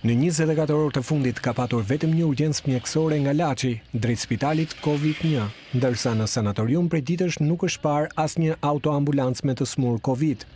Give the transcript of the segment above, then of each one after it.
Në 24 orë të fundit ka patur vetëm një urgjens mjekësore nga Laci, drejt spitalit COVID-1, dërsa në sanatorium për ditësh nuk është par as një autoambulans me të smur COVID.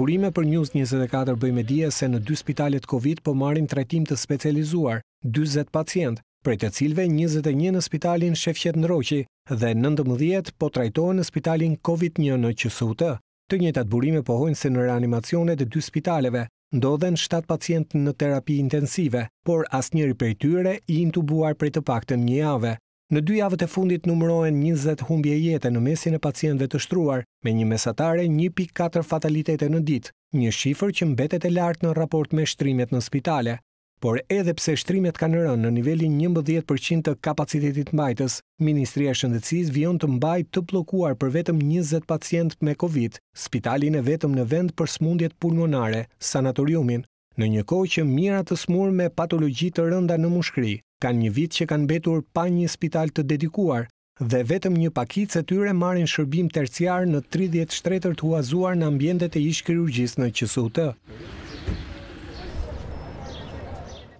Burime për njës 24 bëjme dje se në dy spitalit COVID po marim tretim të specializuar, 20 pacient, për të cilve 21 në spitalin Shefqet në Roqi dhe 19 po trajtohen në spitalin COVID-1 në Qësutë. Të njëjtat atë burime pohojnë se në reanimacionet e dy spitaleve, ndodhen 7 pacientë në terapi intensive, por as njëri për tyre i intubuar për të pak të një jave. Në dy javët e fundit numërohen 20 humbje jetë në mesin e pacientëve të shtruar, me një mesatare 1.4 fatalitete në ditë, një shifër që mbetet e lartë në raport me shtrimet në spitale por edhe pse shtrimet kanë rënë në nivelin 11% të kapacitetit mbajtës, Ministria e Shëndetësisë të mbajë të bllokuar për vetëm 20 pacientë me COVID, spitalin e vetëm në vend për smundjet pulmonare, sanatoriumin, në një kohë që mijëra të smur me patologji të rënda në mushkëri kanë një vit që kanë mbetur pa një spital të dedikuar dhe vetëm një pakicë se tyre marrin shërbim terciar në 30 shtretër të huazuar në ambientet e ish kirurgjisë në qësutë.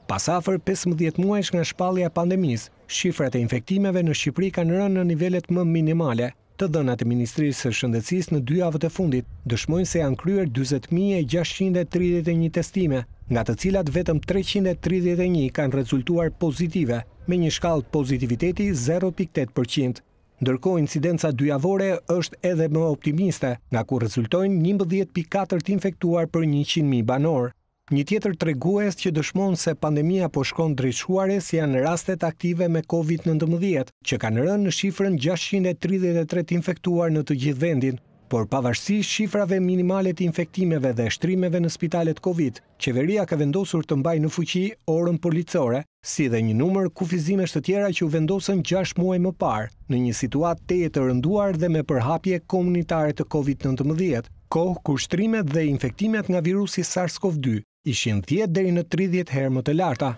Pasafër 15 muajsh nga e pandemis, shifrat e infektimeve në Shqipëri kanë rënë në nivellet më minimale. Të dënat e Ministrisë së Shëndecis në dy avët e fundit, dëshmojnë se janë kryer 20.631 testime, nga të cilat vetëm 331 kanë rezultuar pozitive, me një shkallë pozitiviteti 0.8%. Ndërko incidenca dyjavore është edhe më optimiste, nga ku rezultojnë 11.4 të infektuar për 100.000 banorë. Një tjetër tregues që dëshmon se pandemia po shkon si janë rastet aktive me COVID-19, që kanë rënë në shifrën 633 infektuar në të gjithë vendin, por pavarësi shifrave minimalet infektimeve dhe shtrimeve në spitalet COVID, qeveria ka vendosur të mbaj në fuqi orën policore, si dhe një numër kufizimesh të tjera që u vendosën 6 muaj më parë, në një situat të jetë rënduar dhe me përhapje komunitare të COVID-19, kohë ku shtrimet dhe infektimet nga virusi SARS-CoV-2 ishin 10 deri në 30 herë më të larta.